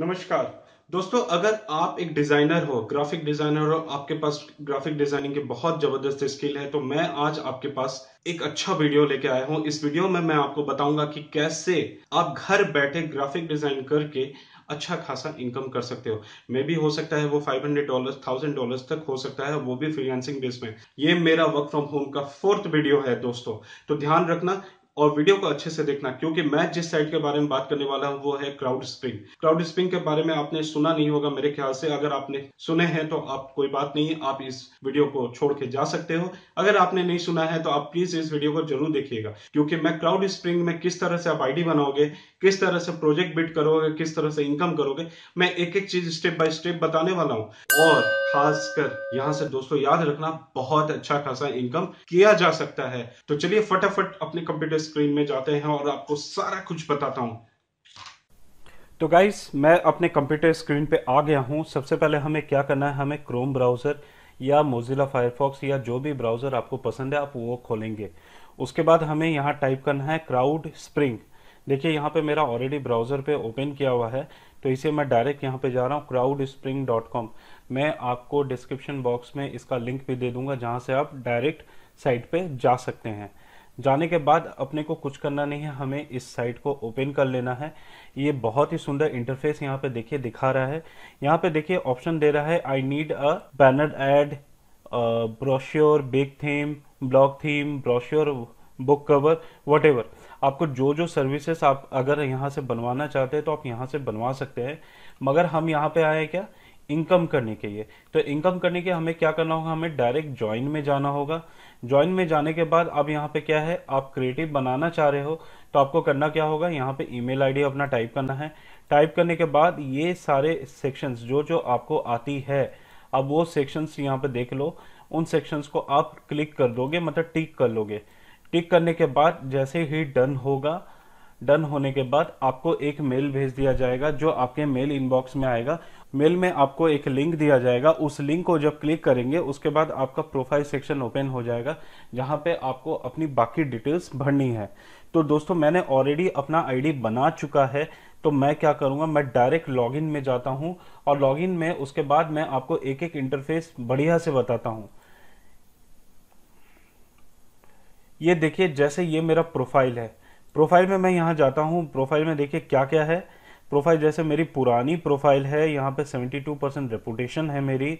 नमस्कार दोस्तों अगर आप एक डिजाइनर हो ग्राफिक डिजाइनर हो आपके पास ग्राफिक डिजाइनिंग के बहुत जबरदस्त स्किल है तो मैं आज आपके पास एक अच्छा वीडियो लेके आया हूँ इस वीडियो में मैं आपको बताऊंगा कि कैसे आप घर बैठे ग्राफिक डिजाइन करके अच्छा खासा इनकम कर सकते हो मे भी हो सकता है वो five hundred dollar thousand dollar तक हो सकता है वो भी फ्रीलांसिंग बेस में ये मेरा वर्क फ्रॉम होम का फोर्थ वीडियो है दोस्तों तो ध्यान रखना और वीडियो को अच्छे से देखना क्योंकि मैं जिस साइट के बारे में बात करने वाला हूँ वो है क्राउड स्प्रिंग क्राउड स्प्रिंग के बारे में आपने सुना नहीं होगा मेरे ख्याल से अगर आपने सुने हैं तो आप कोई बात नहीं आप इस वीडियो को छोड़ के जा सकते हो अगर आपने नहीं सुना है तो आप प्लीज इस वीडियो को जरूर देखिएगा क्योंकि मैं क्राउड स्प्रिंग में किस तरह से आप आईडी बनाओगे किस तरह से प्रोजेक्ट बिट करोगे किस तरह से इनकम करोगे मैं एक एक चीज स्टेप बाय स्टेप बताने वाला हूँ और खासकर यहाँ से दोस्तों याद रखना बहुत अच्छा खासा इनकम किया जा सकता है तो चलिए फटाफट अपने कंप्यूटर स्क्रीन में जाते हैं और आपको सारा कुछ बताता हूँ तो गाइस मैं अपने कंप्यूटर स्क्रीन पे आ गया हूँ सबसे पहले हमें क्या करना है हमें क्रोम ब्राउज़र या मोजिला फायरफॉक्स या जो भी ब्राउज़र आपको पसंद है आप वो खोलेंगे उसके बाद हमें यहाँ टाइप करना है क्राउड स्प्रिंग देखिए यहाँ पे मेरा ऑलरेडी ब्राउज़र पे ओपन किया हुआ है तो इसे मैं डायरेक्ट यहाँ पे जा रहा हूँ क्राउड स्प्रिंग डॉट कॉम मैं आपको डिस्क्रिप्शन बॉक्स में इसका लिंक भी दे दूंगा जहाँ से आप डायरेक्ट साइट पे जा सकते हैं जाने के बाद अपने को कुछ करना नहीं है हमें इस साइट को ओपन कर लेना है ये बहुत ही सुंदर इंटरफेस यहाँ पे देखिए दिखा रहा है यहाँ पे देखिए ऑप्शन दे रहा है I need a banner ad brochure big theme blog theme brochure book cover what आपको जो जो सर्विसेस आप अगर यहाँ से बनवाना चाहते हैं तो आप यहाँ से बनवा सकते हैं मगर हम यहाँ पे आए क्या इनकम करने के लिए तो इनकम करने के हमें क्या करना होगा हमें डायरेक्ट ज्वाइन में जाना होगा ज्वाइन में जाने के बाद अब यहाँ पे क्या है आप क्रिएटिव बनाना चाह रहे हो तो आपको करना क्या होगा यहाँ पे ईमेल आईडी अपना टाइप करना है टाइप करने के बाद ये सारे सेक्शंस जो जो आपको आती है अब वो सेक्शंस यहाँ पे देख लो उन सेक्शंस को आप क्लिक कर दोगे मतलब टिक कर लोगे टिक करने के बाद जैसे ही डन होगा डन होने के बाद आपको एक मेल भेज दिया जाएगा जो आपके मेल इनबॉक्स में आएगा मेल में आपको एक लिंक दिया जाएगा उस लिंक को जब क्लिक करेंगे उसके बाद आपका प्रोफाइल सेक्शन ओपन हो जाएगा जहां पे आपको अपनी बाकी डिटेल्स भरनी है तो दोस्तों मैंने ऑलरेडी अपना आईडी बना चुका है तो मैं क्या करूंगा मैं डायरेक्ट लॉगिन में जाता हूँ और लॉगिन में उसके बाद मैं आपको एक एक इंटरफेस बढ़िया से बताता हूँ ये देखिए जैसे ये मेरा प्रोफाइल है प्रोफाइल में मैं यहाँ जाता हूँ प्रोफाइल में देखिए क्या क्या है प्रोफाइल जैसे मेरी पुरानी प्रोफाइल है यहाँ पे 72 परसेंट रेपुटेशन है मेरी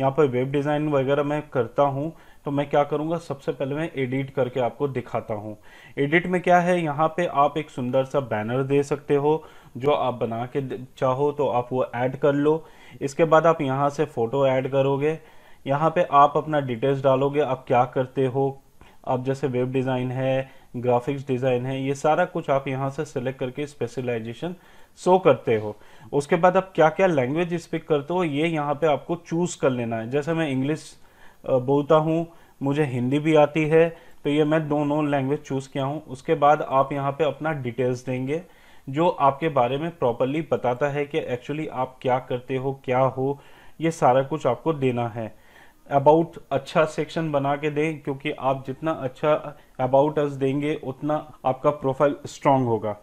यहाँ पर वेब डिज़ाइन वगैरह मैं करता हूँ तो मैं क्या करूँगा सबसे पहले मैं एडिट करके आपको दिखाता हूँ एडिट में क्या है यहाँ पे आप एक सुंदर सा बैनर दे सकते हो जो आप बना के चाहो तो आप वो ऐड कर लो इसके बाद आप यहाँ से फ़ोटो ऐड करोगे यहाँ पर आप अपना डिटेल्स डालोगे आप क्या करते हो आप जैसे वेब डिज़ाइन है ग्राफिक्स डिज़ाइन है ये सारा कुछ आप यहाँ से सिलेक्ट करके स्पेशलाइजेशन शो करते हो उसके बाद आप क्या क्या लैंग्वेज स्पीक करते हो ये यहाँ पे आपको चूज़ कर लेना है जैसे मैं इंग्लिश बोलता हूँ मुझे हिंदी भी आती है तो ये मैं दोनों लैंग्वेज चूज़ किया हूँ उसके बाद आप यहाँ पे अपना डिटेल्स देंगे जो आपके बारे में प्रॉपरली बताता है कि एक्चुअली आप क्या करते हो क्या हो ये सारा कुछ आपको देना है अबाउट अच्छा सेक्शन बना के दें क्योंकि आप जितना अच्छा अबाउट अस देंगे उतना आपका प्रोफाइल स्ट्रांग होगा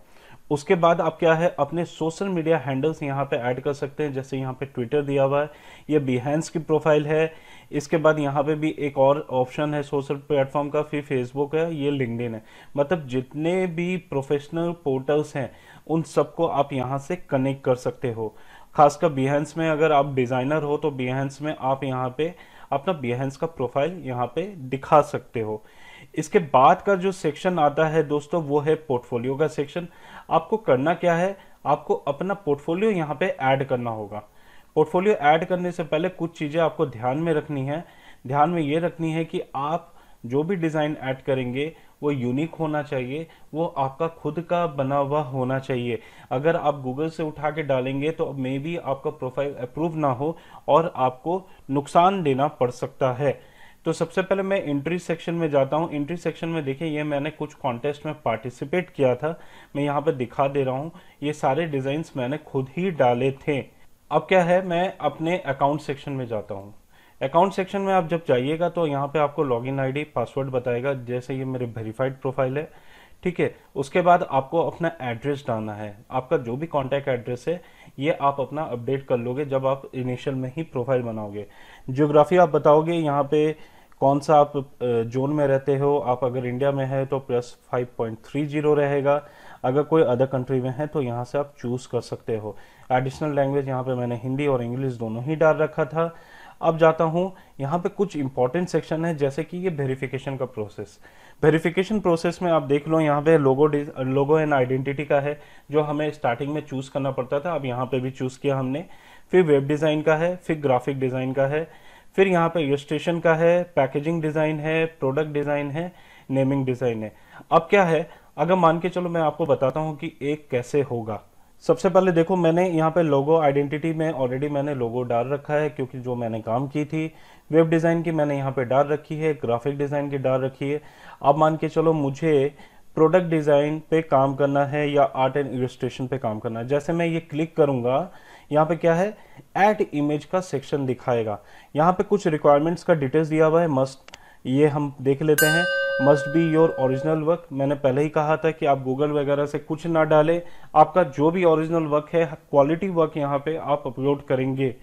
उसके बाद आप क्या है अपने सोशल मीडिया हैंडल्स यहाँ पे ऐड कर सकते हैं जैसे यहाँ पे ट्विटर दिया हुआ है ये बिहेंस की प्रोफाइल है इसके बाद यहाँ पे भी एक और ऑप्शन है सोशल प्लेटफॉर्म का फिर फेसबुक है ये लिंकडिन है मतलब जितने भी प्रोफेशनल पोर्टल्स हैं उन सबको आप यहाँ से कनेक्ट कर सकते हो खासकर बिहेंस में अगर आप डिज़ाइनर हो तो बिहेंस में आप यहाँ पे अपना बिहेंस का प्रोफाइल यहाँ पे दिखा सकते हो इसके बाद का जो सेक्शन आता है दोस्तों वो है पोर्टफोलियो का सेक्शन आपको करना क्या है आपको अपना पोर्टफोलियो यहाँ पे ऐड करना होगा पोर्टफोलियो ऐड करने से पहले कुछ चीज़ें आपको ध्यान में रखनी है ध्यान में ये रखनी है कि आप जो भी डिज़ाइन ऐड करेंगे वो यूनिक होना चाहिए वो आपका खुद का बना हुआ होना चाहिए अगर आप गूगल से उठा के डालेंगे तो मे भी आपका प्रोफाइल अप्रूव ना हो और आपको नुकसान देना पड़ सकता है तो सबसे पहले मैं इंट्री सेक्शन में जाता हूँ इंट्री सेक्शन में देखिए ये मैंने कुछ कॉन्टेस्ट में पार्टिसिपेट किया था मैं यहाँ पर दिखा दे रहा हूँ ये सारे डिज़ाइंस मैंने खुद ही डाले थे अब क्या है मैं अपने अकाउंट सेक्शन में जाता हूँ अकाउंट सेक्शन में आप जब जाइएगा तो यहाँ पे आपको लॉगिन आईडी पासवर्ड बताएगा जैसे ये मेरे वेरीफाइड प्रोफाइल है ठीक है उसके बाद आपको अपना एड्रेस डालना है आपका जो भी कॉन्टैक्ट एड्रेस है ये आप अपना अपडेट कर लोगे जब आप इनिशियल में ही प्रोफाइल बनाओगे जियोग्राफी आप बताओगे यहाँ पे कौन सा आप जोन में रहते हो आप अगर इंडिया में है तो plus five point three zero रहेगा अगर कोई अदर कंट्री में है तो यहाँ से आप चूज़ कर सकते हो एडिशनल लैंग्वेज यहाँ पे मैंने हिंदी और इंग्लिश दोनों ही डाल रखा था अब जाता हूँ यहाँ पे कुछ इंपॉर्टेंट सेक्शन है जैसे कि ये वेरिफिकेशन का प्रोसेस वेरिफिकेशन प्रोसेस में आप देख लो यहाँ पे लोगो लोगो एंड आइडेंटिटी का है जो हमें स्टार्टिंग में चूज़ करना पड़ता था अब यहाँ पे भी चूज़ किया हमने फिर वेब डिज़ाइन का है फिर ग्राफिक डिज़ाइन का है फिर यहाँ पे रजिस्ट्रेशन का है पैकेजिंग डिज़ाइन है प्रोडक्ट डिज़ाइन है नेमिंग डिज़ाइन है अब क्या है अगर मान के चलो मैं आपको बताता हूँ कि एक कैसे होगा सबसे पहले देखो मैंने यहाँ पे लोगो आइडेंटिटी में ऑलरेडी मैंने लोगो डाल रखा है क्योंकि जो मैंने काम की थी वेब डिज़ाइन की मैंने यहाँ पे डाल रखी है ग्राफिक डिज़ाइन की डाल रखी है अब मान के चलो मुझे प्रोडक्ट डिज़ाइन पे काम करना है या आर्ट एंड इलस्ट्रेशन पे काम करना है जैसे मैं ये क्लिक करूँगा यहाँ पे क्या है एट इमेज का सेक्शन दिखाएगा यहाँ पे कुछ रिक्वायरमेंट्स का डिटेल्स दिया हुआ है मस्ट ये हम देख लेते हैं must be your original work मैंने पहले ही कहा था कि आप गूगल वगैरह से कुछ ना डालें आपका जो भी ओरिजिनल वर्क है क्वालिटी वर्क यहाँ पे आप अपलोड करेंगे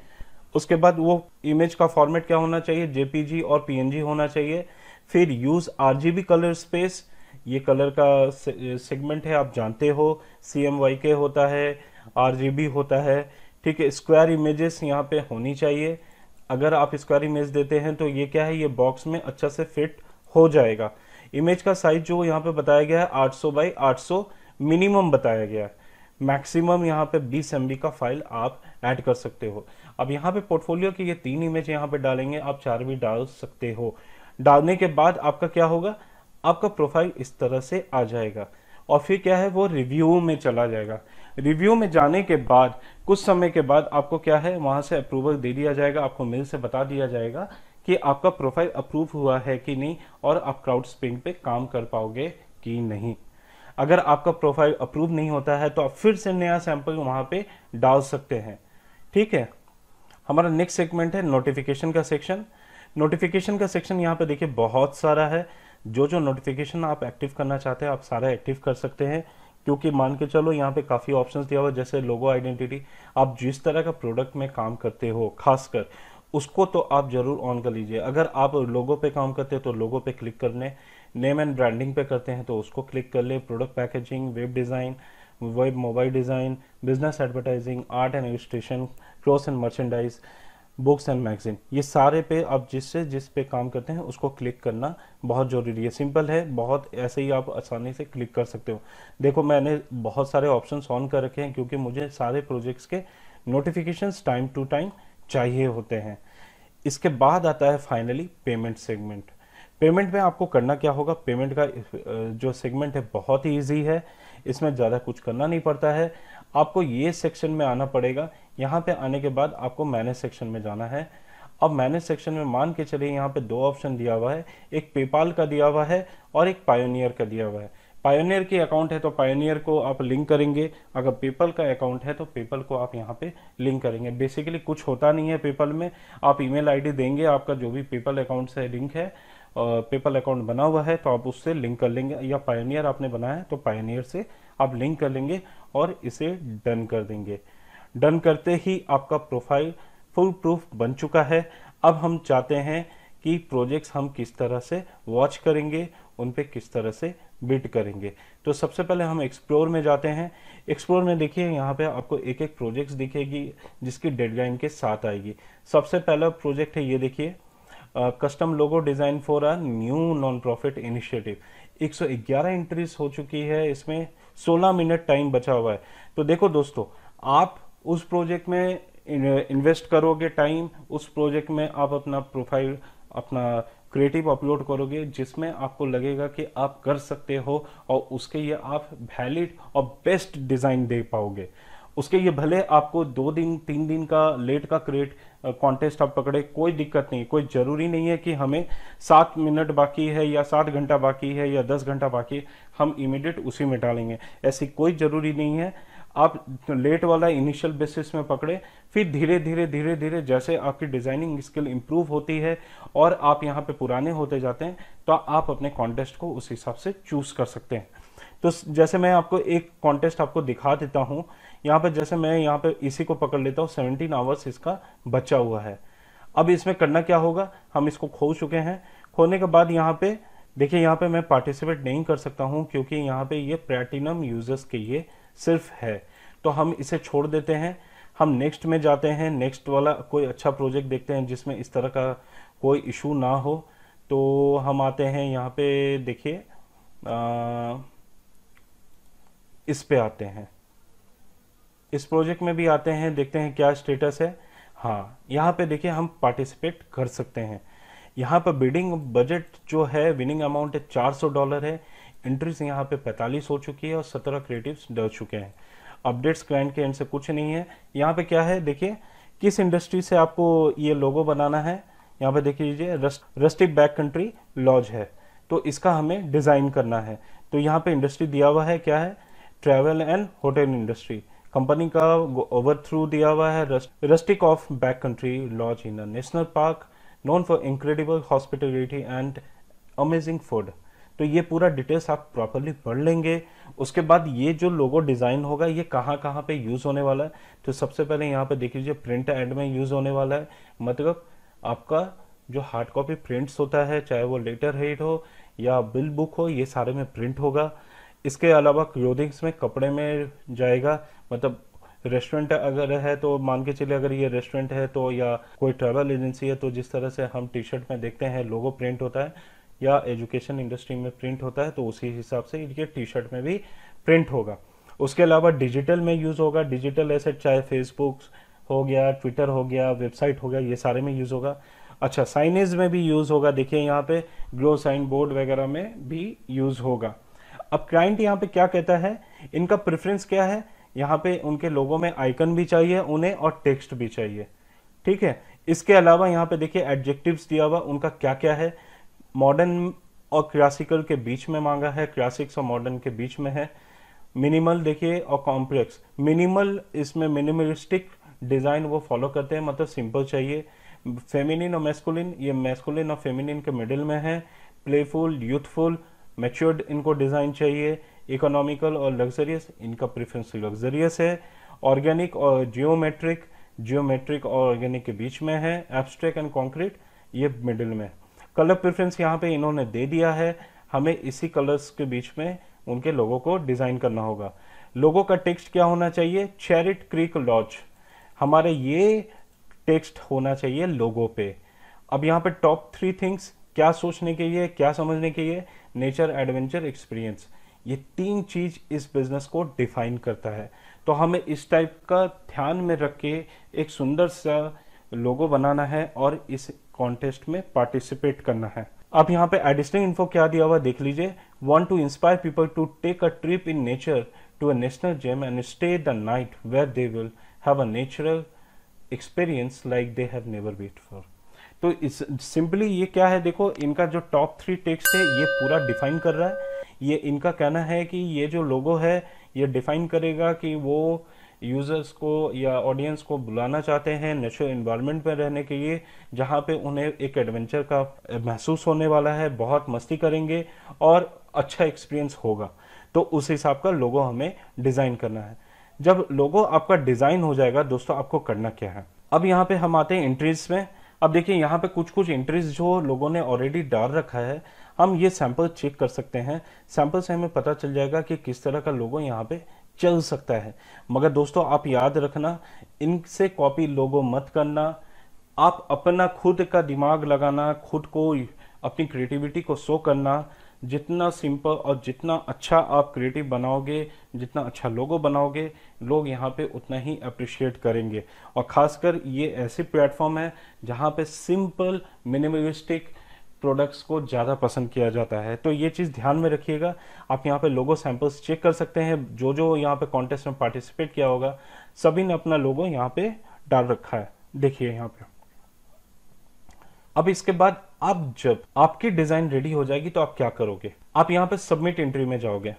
उसके बाद वो इमेज का फॉर्मेट क्या होना चाहिए जेपीजी और पीएनजी होना चाहिए फिर यूज़ आरजीबी कलर स्पेस ये कलर का सेगमेंट है आप जानते हो सी एम वाई के होता है आर होता है ठीक है स्क्वायर इमेजेस यहाँ पे होनी चाहिए अगर आप स्क्वायर इमेज देते हैं तो ये क्या है ये बॉक्स में अच्छा से फिट हो जाएगा इमेज का साइज जो यहाँ पे बताया गया है 800 सौ बाई आठ मिनिमम बताया गया है मैक्सिमम यहाँ पे 20 एम का फाइल आप ऐड कर सकते हो अब यहाँ पे पोर्टफोलियो की ये तीन इमेज यहाँ पे डालेंगे आप चार भी डाल सकते हो डालने के बाद आपका क्या होगा आपका प्रोफाइल इस तरह से आ जाएगा और फिर क्या है वो रिव्यू में चला जाएगा रिव्यू में जाने के बाद कुछ समय के बाद आपको क्या है वहां से अप्रूवल दे दिया जाएगा आपको मेल से बता दिया जाएगा कि आपका प्रोफाइल अप्रूव हुआ है कि नहीं और आप क्राउड स्प्रिंग पे काम कर पाओगे कि नहीं अगर आपका प्रोफाइल अप्रूव नहीं होता है तो आप फिर से नया सैंपल वहां पे डाल सकते हैं ठीक है हमारा नेक्स्ट सेगमेंट है नोटिफिकेशन का सेक्शन नोटिफिकेशन का सेक्शन यहाँ पे देखिए बहुत सारा है जो जो नोटिफिकेशन आप एक्टिव करना चाहते हैं आप सारे एक्टिव कर सकते हैं क्योंकि मान के चलो यहाँ पे काफ़ी ऑप्शंस दिया हुआ जैसे लोगो आइडेंटिटी आप जिस तरह का प्रोडक्ट में काम करते हो खासकर उसको तो आप ज़रूर ऑन कर लीजिए अगर आप लोगों पे काम करते हैं तो लोगों पे क्लिक करने नेम एंड ब्रांडिंग पे करते हैं तो उसको क्लिक कर ले product packaging web design web mobile design business advertising art and illustration cloth and merchandise books and magazine ये सारे पे आप जिससे जिस पे काम करते हैं उसको क्लिक करना बहुत ज़रूरी है सिंपल है बहुत ऐसे ही आप आसानी से क्लिक कर सकते हो देखो मैंने बहुत सारे ऑप्शन ऑन कर रखे हैं क्योंकि मुझे सारे प्रोजेक्ट्स के नोटिफिकेशंस टाइम टू टाइम चाहिए होते हैं इसके बाद आता है फाइनली पेमेंट सेगमेंट पेमेंट में आपको करना क्या होगा पेमेंट का जो सेगमेंट है बहुत ही ईजी है इसमें ज़्यादा कुछ करना नहीं पड़ता है आपको ये सेक्शन में आना पड़ेगा यहाँ पे आने के बाद आपको मैनेज सेक्शन में जाना है अब मैनेज सेक्शन में मान के चलिए यहाँ पे दो ऑप्शन दिया हुआ है एक पेपाल का दिया हुआ है और एक पायोनियर का दिया हुआ है पायोनियर की अकाउंट है तो पायोनियर को आप लिंक करेंगे अगर पेपल का अकाउंट है तो पेपल को आप यहाँ पे लिंक करेंगे बेसिकली कुछ होता नहीं है पेपल में आप ईमेल आईडी देंगे आपका जो भी पेपल अकाउंट से लिंक है पेपल अकाउंट बना हुआ है तो आप उससे लिंक कर लेंगे या पायोनियर आपने बनाया है तो पायोनियर से आप लिंक कर लेंगे और इसे डन कर देंगे डन करते ही आपका प्रोफाइल फुल प्रूफ बन चुका है अब हम चाहते हैं कि प्रोजेक्ट्स हम किस तरह से वॉच करेंगे उन पे किस तरह से बिट करेंगे तो सबसे पहले हम एक्सप्लोर में जाते हैं एक्सप्लोर में देखिए यहाँ पे आपको एक एक प्रोजेक्ट्स दिखेगी जिसकी डेडलाइन के साथ आएगी सबसे पहला प्रोजेक्ट है ये देखिए custom logo design for a new non profit initiative 111 entries हो चुकी है इसमें सोलह मिनट टाइम बचा हुआ है तो देखो दोस्तों आप उस प्रोजेक्ट में इन्वेस्ट करोगे टाइम उस प्रोजेक्ट में आप अपना प्रोफाइल अपना क्रिएटिव अपलोड करोगे जिसमें आपको लगेगा कि आप कर सकते हो और उसके ये आप वैलिड और बेस्ट डिज़ाइन दे पाओगे उसके ये भले आपको दो दिन तीन दिन का लेट का क्रिएट कॉन्टेस्ट आप पकड़े कोई दिक्कत नहीं कोई ज़रूरी नहीं है कि हमें सात मिनट बाकी है या सात घंटा बाकी है या दस घंटा बाकी है हम इमीडिएट उसी में डालेंगे ऐसी कोई ज़रूरी नहीं है आप लेट वाला इनिशियल बेसिस में पकड़े फिर धीरे धीरे धीरे धीरे जैसे आपकी डिज़ाइनिंग स्किल इंप्रूव होती है और आप यहाँ पे पुराने होते जाते हैं तो आप अपने कॉन्टेस्ट को उस हिसाब से चूज़ कर सकते हैं तो जैसे मैं आपको एक कॉन्टेस्ट आपको दिखा देता हूँ यहाँ पे जैसे मैं यहाँ पे इसी को पकड़ लेता हूँ सेवनटीन आवर्स इसका बचा हुआ है अब इसमें करना क्या होगा हम इसको खो चुके हैं खोने के बाद यहाँ पे देखिए यहाँ पे मैं पार्टिसिपेट नहीं कर सकता हूँ क्योंकि यहाँ पे ये प्लेटिनम यूजर्स के लिए सिर्फ है तो हम इसे छोड़ देते हैं हम नेक्स्ट में जाते हैं नेक्स्ट वाला कोई अच्छा प्रोजेक्ट देखते हैं जिसमें इस तरह का कोई इशू ना हो तो हम आते हैं यहाँ पे देखिए इस पे आते हैं इस प्रोजेक्ट में भी आते हैं देखते हैं क्या स्टेटस है हाँ यहाँ पे देखिए हम पार्टिसिपेट कर सकते हैं यहाँ पर बिडिंग बजट जो है विनिंग अमाउंट है चार सौ डॉलर है इंट्रीज यहाँ पे पैंतालीस हो चुकी है और सत्रह क्रिएटिव्स डर चुके हैं अपडेट्स क्लाइंट के एंड से कुछ नहीं है यहाँ पे क्या है देखिए किस इंडस्ट्री से आपको ये लोगो बनाना है यहाँ पे देख लीजिए rust, rustic back country lodge है तो इसका हमें डिज़ाइन करना है तो यहाँ पे इंडस्ट्री दिया हुआ है क्या है travel and hotel industry company का ओवर थ्रू दिया हुआ है rustic off back country lodge in national park known for incredible hospitality and amazing food तो ये पूरा डिटेल्स आप प्रॉपरली पढ़ लेंगे उसके बाद ये जो लोगो डिज़ाइन होगा ये कहाँ कहाँ पे यूज़ होने वाला है तो सबसे पहले यहाँ पे देख लीजिए प्रिंट एड में यूज़ होने वाला है मतलब आपका जो हार्ड कॉपी प्रिंट्स होता है चाहे वो लेटर हेड हो या बिल बुक हो ये सारे में प्रिंट होगा इसके अलावा क्लोदिंग्स में कपड़े में जाएगा मतलब रेस्टोरेंट अगर है तो मान के चलिए अगर ये रेस्टोरेंट है तो या कोई ट्रैवल एजेंसी है तो जिस तरह से हम टी शर्ट में देखते हैं लोगो प्रिंट होता है या एजुकेशन इंडस्ट्री में प्रिंट होता है तो उसी हिसाब से ये टी शर्ट में भी प्रिंट होगा उसके अलावा डिजिटल में यूज़ होगा डिजिटल एसेट चाहे फेसबुक हो गया ट्विटर हो गया वेबसाइट हो गया ये सारे में यूज़ होगा अच्छा साइनेज में भी यूज़ होगा देखिए यहाँ पे ग्लो साइन बोर्ड वगैरह में भी यूज़ होगा अब क्लाइंट यहाँ पे क्या कहता है इनका प्रेफरेंस क्या है यहाँ पे उनके लोगों में आइकन भी चाहिए उन्हें और टेक्स्ट भी चाहिए ठीक है इसके अलावा यहाँ पे देखिए एडजेक्टिव्स दिया हुआ उनका क्या क्या है मॉडर्न और क्लासिकल के बीच में मांगा है क्लासिक्स और मॉडर्न के बीच में है मिनिमल देखिए और कॉम्प्लेक्स मिनिमल इसमें मिनिमलिस्टिक डिज़ाइन वो फॉलो करते हैं मतलब सिंपल चाहिए फेमिनिन और मेस्कुलिन ये मेस्कुलिन और फेमिनिन के मिडिल में है प्लेफुल यूथफुल मेच्योर्ड इनको डिज़ाइन चाहिए इकोनॉमिकल और लग्जरियस इनका प्रेफरेंस लग्जरियस है ऑर्गेनिक और जियोमेट्रिक जियोमेट्रिक और ऑर्गेनिक के बीच में है एब्स्ट्रैक एंड कॉन्क्रीट ये मिडिल में कलर प्रेफरेंस यहाँ पे इन्होंने दे दिया है हमें इसी कलर्स के बीच में उनके लोगों को डिज़ाइन करना होगा लोगों का टेक्स्ट क्या होना चाहिए चैरिट क्रीक लॉज हमारे ये टेक्स्ट होना चाहिए लोगों पे अब यहाँ पे टॉप थ्री थिंग्स क्या सोचने के लिए क्या समझने के लिए नेचर एडवेंचर एक्सपीरियंस ये तीन चीज इस बिजनेस को डिफाइन करता है तो हमें इस टाइप का ध्यान में रख के एक सुंदर सा लोगो बनाना है और इस कॉन्टेस्ट में पार्टिसिपेट करना है आप यहाँ पे एडिशनल इन्फो क्या दिया हुआ देख लीजिए want to inspire people to take a trip in nature to a national gem and stay the night where they will have a natural experience like they have never waited for तो इस simply ये क्या है देखो इनका जो top three text है ये पूरा डिफाइन कर रहा है ये इनका कहना है कि ये जो लोगो है ये डिफाइन करेगा कि वो यूज़र्स को या ऑडियंस को बुलाना चाहते हैं नेचुरल इन्वायरमेंट में रहने के लिए जहाँ पे उन्हें एक एडवेंचर का महसूस होने वाला है बहुत मस्ती करेंगे और अच्छा एक्सपीरियंस होगा तो उस हिसाब का लोगो हमें डिज़ाइन करना है जब लोगो आपका डिज़ाइन हो जाएगा दोस्तों आपको करना क्या है अब यहाँ पे हम आते हैं एंट्रीज में अब देखिए यहाँ पे कुछ कुछ इंट्रीज जो लोगों ने ऑलरेडी डाल रखा है हम ये सैंपल चेक कर सकते हैं सैंपल से हमें पता चल जाएगा कि किस तरह का लोगो यहाँ पे चल सकता है मगर दोस्तों आप याद रखना इनसे कॉपी लोगो मत करना आप अपना खुद का दिमाग लगाना खुद को अपनी क्रिएटिविटी को शो करना जितना सिंपल और जितना अच्छा आप क्रिएटिव बनाओगे जितना अच्छा लोगो बनाओगे लोग यहाँ पे उतना ही अप्रिशिएट करेंगे और ख़ासकर ये ऐसे प्लेटफॉर्म है जहाँ पे सिंपल मिनिमलिस्टिक प्रोडक्ट्स को ज़्यादा पसंद किया जाता है तो ये चीज़ ध्यान में रखिएगा आप यहाँ पे लोगो सैंपल्स चेक कर सकते हैं जो जो यहाँ पे कॉन्टेस्ट में पार्टिसिपेट किया होगा सभी ने अपना लोगो यहाँ पे डाल रखा है देखिए यहाँ पे अब इसके बाद अब जब आपकी डिज़ाइन रेडी हो जाएगी तो आप क्या करोगे आप यहाँ पे सबमिट एंट्री में जाओगे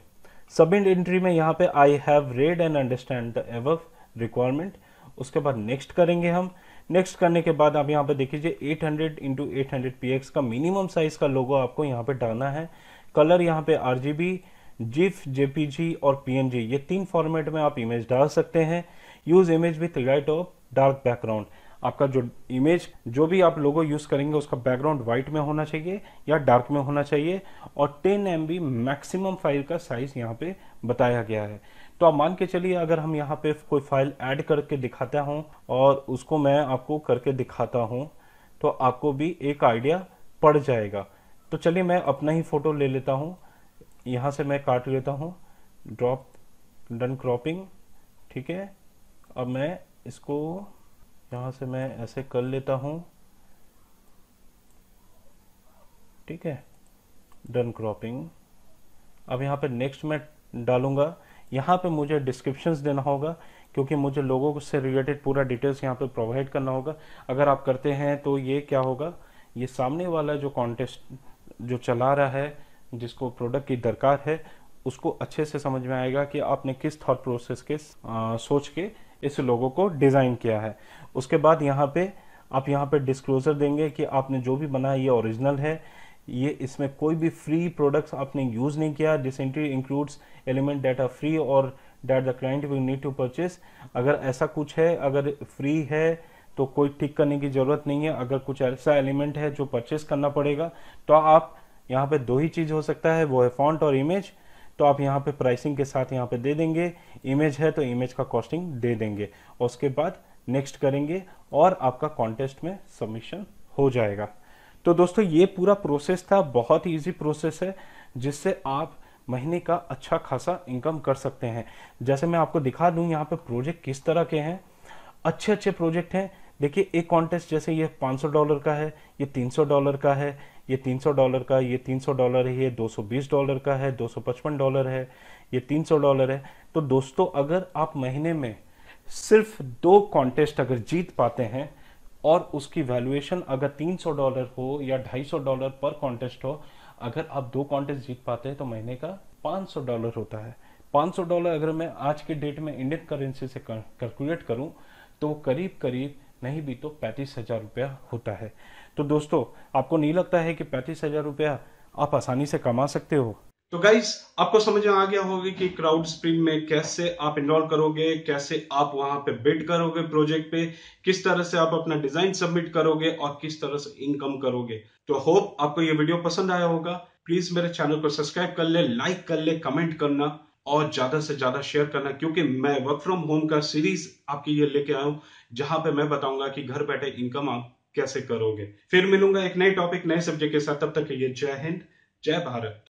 सबमिट एंट्री में यहाँ पे I have read and understand of requirement उसके बाद नेक्स्ट करेंगे हम नेक्स्ट करने के बाद आप यहाँ पे देख लीजिए 800 हंड्रेड इंटू एट का मिनिमम साइज का लोगो आपको यहाँ पे डालना है कलर यहाँ पे आर जिफ जेपीजी और पीएनजी ये तीन फॉर्मेट में आप इमेज डाल सकते हैं use image with light of dark background आपका जो इमेज जो भी आप लोगों यूज़ करेंगे उसका बैकग्राउंड व्हाइट में होना चाहिए या डार्क में होना चाहिए और टेन एम मैक्सिमम फाइल का साइज़ यहाँ पे बताया गया है तो आप मान के चलिए अगर हम यहाँ पे कोई फाइल ऐड करके दिखाता हूँ और उसको मैं आपको करके दिखाता हूँ तो आपको भी एक आइडिया पड़ जाएगा तो चलिए मैं अपना ही फ़ोटो ले लेता हूँ यहाँ से मैं काट लेता हूँ ड्रॉप डन क्रॉपिंग ठीक है अब मैं इसको यहाँ से मैं ऐसे कर लेता हूँ ठीक है डन क्रॉपिंग अब यहाँ पे नेक्स्ट मैं डालूंगा यहाँ पे मुझे डिस्क्रिप्शंस देना होगा क्योंकि मुझे लोगों से रिलेटेड पूरा डिटेल्स यहाँ पे प्रोवाइड करना होगा अगर आप करते हैं तो ये क्या होगा ये सामने वाला जो कॉन्टेस्ट जो चला रहा है जिसको प्रोडक्ट की दरकार है उसको अच्छे से समझ में आएगा कि आपने किस थॉट प्रोसेस के आ, सोच के इस लोगो को डिज़ाइन किया है उसके बाद यहाँ पे आप यहाँ पे डिस्क्लोज़र देंगे कि आपने जो भी बनाया ये ओरिजिनल है ये इसमें कोई भी फ्री प्रोडक्ट्स आपने यूज़ नहीं किया this entry includes element data free और that the client will need to purchase अगर ऐसा कुछ है अगर फ्री है तो कोई टिक करने की ज़रूरत नहीं है अगर कुछ ऐसा एलिमेंट है जो परचेस करना पड़ेगा तो आप यहाँ पे दो ही चीज़ हो सकता है वो है फॉन्ट और इमेज तो आप यहाँ पे प्राइसिंग के साथ यहाँ पे दे देंगे इमेज है तो इमेज का कॉस्टिंग दे देंगे उसके बाद नेक्स्ट करेंगे और आपका कॉन्टेस्ट में सबमिशन हो जाएगा तो दोस्तों ये पूरा प्रोसेस था बहुत ही ईजी प्रोसेस है जिससे आप महीने का अच्छा खासा इनकम कर सकते हैं जैसे मैं आपको दिखा दूं यहाँ पे प्रोजेक्ट किस तरह के हैं अच्छे अच्छे प्रोजेक्ट हैं देखिए एक कॉन्टेस्ट जैसे ये 500 डॉलर का है ये 300 डॉलर का है ये 300 डॉलर का ये 300 डॉलर है ये 220 डॉलर का है 255 डॉलर है ये 300 डॉलर है तो दोस्तों अगर आप महीने में सिर्फ दो कॉन्टेस्ट अगर जीत पाते हैं और उसकी वैल्यूएशन अगर 300 डॉलर हो या 250 डॉलर पर कॉन्टेस्ट हो अगर आप दो कॉन्टेस्ट जीत पाते हैं तो महीने का 500 डॉलर होता है 500 डॉलर अगर मैं आज के डेट में इंडियन करेंसी से कैलकुलेट करूं तो करीब करीब नहीं भी तो पैंतीस हज़ार रुपया होता है तो दोस्तों आपको नहीं लगता है कि पैंतीस हजार रुपया आप आसानी से कमा सकते हो तो गाइज आपको समझ में आ गया होगा कि क्राउड स्प्रिंग में कैसे आप इनरोल करोगे कैसे आप वहां पे बिल्ड करोगे प्रोजेक्ट पे किस तरह से आप अपना डिजाइन सबमिट करोगे और किस तरह से इनकम करोगे तो होप आपको ये वीडियो पसंद आया होगा प्लीज मेरे चैनल को सब्सक्राइब कर ले लाइक कर ले कमेंट करना और ज्यादा से ज्यादा शेयर करना क्योंकि मैं वर्क फ्रॉम होम का सीरीज आपके लिए लेके आया हूँ जहां पे मैं बताऊंगा कि घर बैठे इनकम आप कैसे करोगे फिर मिलूंगा एक नए टॉपिक नए सब्जेक्ट के साथ तब तक के लिए जय हिंद जय भारत